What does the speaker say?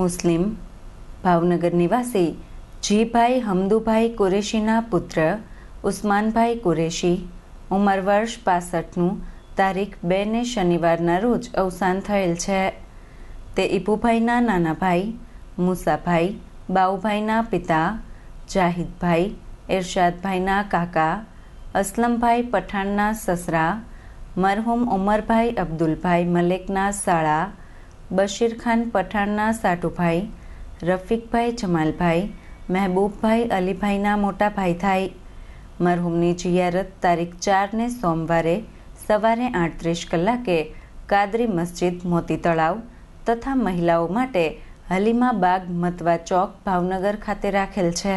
મુસ્લિમ ભાવનગર નિવાસી જીભાઈ હમદુભાઈ કુરેશીના પુત્ર ઉસ્માનભાઈ કુરેશી ઉંમર વર્ષ પાસઠનું તારીખ બે ને શનિવારના રોજ અવસાન થયેલ છે તે ઈપુભાઈના નાના ભાઈ મુસાભાઈ બાઉભાઈના પિતા જાહિદભાઈ ઇરશાદભાઈના કાકા અસલમભાઈ પઠાણના સસરા મરહુમ ઉમરભાઈ અબ્દુલભાઈ મલેકના સાળા બશીર ખાન પઠાણના સાટુભાઈ રફીકભાઈ જમાલભાઈ મહેબૂબભાઈ અલીભાઈના મોટા ભાઈ થાય મરહુમની જિયારત તારીખ ચારને સોમવારે સવારે આઠત્રીસ કલાકે કાદરી મસ્જિદ મોતી તળાવ તથા મહિલાઓ માટે હલીમા બાગ મતવા ચોક ભાવનગર ખાતે રાખેલ છે